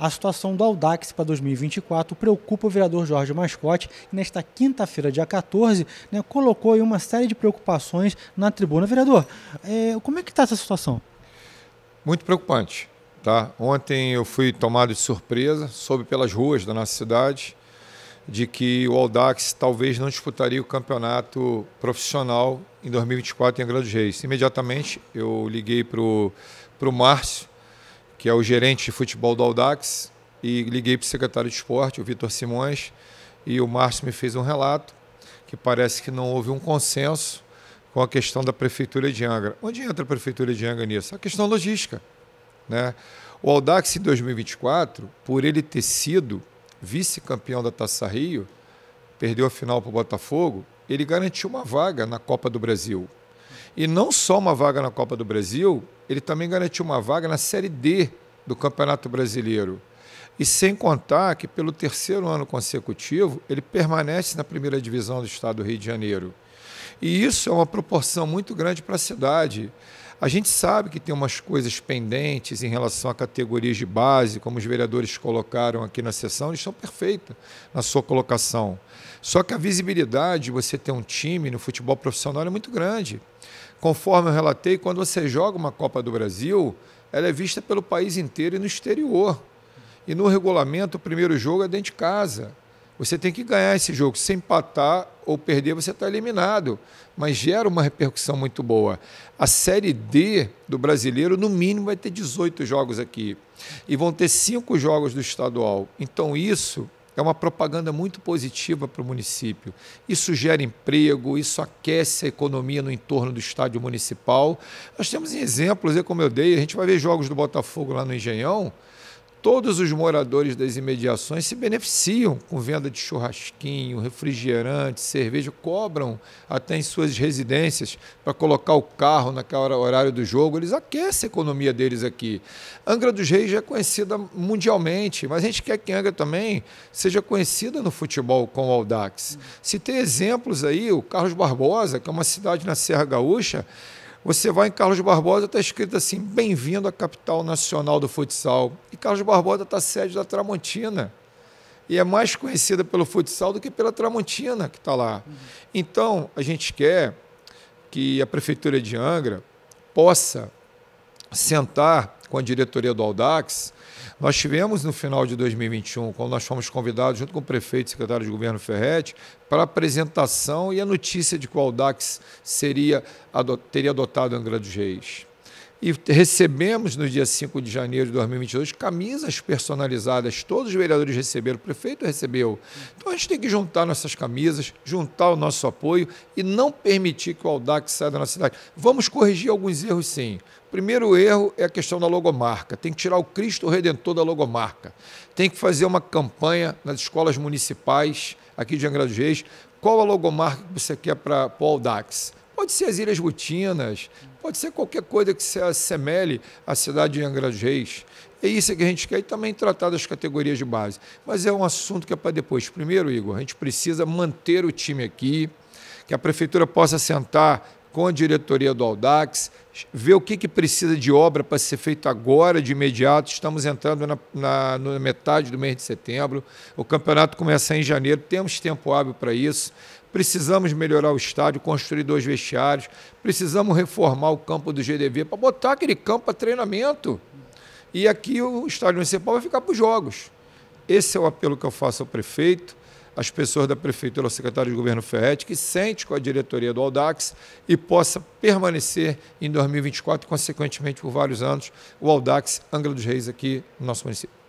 A situação do Audax para 2024 preocupa o vereador Jorge Mascote, que nesta quinta-feira, dia 14, né, colocou uma série de preocupações na tribuna. Vereador, é, como é que está essa situação? Muito preocupante. Tá? Ontem eu fui tomado de surpresa, soube pelas ruas da nossa cidade, de que o Audax talvez não disputaria o campeonato profissional em 2024 em Angra dos Reis. Imediatamente eu liguei para o Márcio, que é o gerente de futebol do Audax, e liguei para o secretário de esporte, o Vitor Simões, e o Márcio me fez um relato que parece que não houve um consenso com a questão da prefeitura de Angra. Onde entra a prefeitura de Angra nisso? A questão logística, né? O Audax em 2024, por ele ter sido vice-campeão da Taça Rio, perdeu a final para o Botafogo, ele garantiu uma vaga na Copa do Brasil. E não só uma vaga na Copa do Brasil, ele também garantiu uma vaga na Série D do Campeonato Brasileiro. E sem contar que, pelo terceiro ano consecutivo, ele permanece na primeira divisão do estado do Rio de Janeiro. E isso é uma proporção muito grande para a cidade. A gente sabe que tem umas coisas pendentes em relação a categorias de base, como os vereadores colocaram aqui na sessão, eles estão perfeitos na sua colocação. Só que a visibilidade de você ter um time no futebol profissional é muito grande. Conforme eu relatei, quando você joga uma Copa do Brasil, ela é vista pelo país inteiro e no exterior. E no regulamento, o primeiro jogo é dentro de casa. Você tem que ganhar esse jogo. Se empatar, ou perder, você está eliminado. Mas gera uma repercussão muito boa. A Série D do brasileiro, no mínimo, vai ter 18 jogos aqui. E vão ter cinco jogos do estadual. Então, isso é uma propaganda muito positiva para o município. Isso gera emprego, isso aquece a economia no entorno do estádio municipal. Nós temos exemplos, é como eu dei, a gente vai ver jogos do Botafogo lá no Engenhão. Todos os moradores das imediações se beneficiam com venda de churrasquinho, refrigerante, cerveja, cobram até em suas residências para colocar o carro naquele horário do jogo. Eles aquecem a economia deles aqui. Angra dos Reis já é conhecida mundialmente, mas a gente quer que Angra também seja conhecida no futebol com o Aldax. Se tem exemplos aí, o Carlos Barbosa, que é uma cidade na Serra Gaúcha, você vai em Carlos Barbosa, está escrito assim: bem-vindo à capital nacional do futsal. E Carlos Barbosa está sede da Tramontina. E é mais conhecida pelo futsal do que pela Tramontina que está lá. Uhum. Então, a gente quer que a Prefeitura de Angra possa sentar com a diretoria do Aldax, nós tivemos no final de 2021, quando nós fomos convidados, junto com o prefeito e secretário de governo Ferretti, para a apresentação e a notícia de que o Aldax seria, teria adotado o Angra dos Reis. E recebemos no dia 5 de janeiro de 2022 camisas personalizadas. Todos os vereadores receberam, o prefeito recebeu. Então a gente tem que juntar nossas camisas, juntar o nosso apoio e não permitir que o Aldax saia da nossa cidade. Vamos corrigir alguns erros, sim. primeiro erro é a questão da logomarca. Tem que tirar o Cristo Redentor da logomarca. Tem que fazer uma campanha nas escolas municipais aqui de Angra dos Reis. Qual a logomarca que você quer para o Aldax? Pode ser as Ilhas Rutinas, pode ser qualquer coisa que se assemelhe à cidade de Angra dos Reis. É isso que a gente quer e também tratar das categorias de base. Mas é um assunto que é para depois. Primeiro, Igor, a gente precisa manter o time aqui, que a prefeitura possa sentar com a diretoria do Aldax, ver o que, que precisa de obra para ser feito agora, de imediato. Estamos entrando na, na, na, metade do mês de setembro, o campeonato começa em janeiro, temos tempo hábil para isso. Precisamos melhorar o estádio, construir dois vestiários, precisamos reformar o campo do GDV para botar aquele campo para treinamento. E aqui o estádio municipal vai ficar para os jogos. Esse é o apelo que eu faço ao prefeito as pessoas da Prefeitura, o secretário de Governo Ferret, que sente com a diretoria do Aldax e possa permanecer em 2024 e, consequentemente, por vários anos, o Aldax Angra dos Reis aqui no nosso município.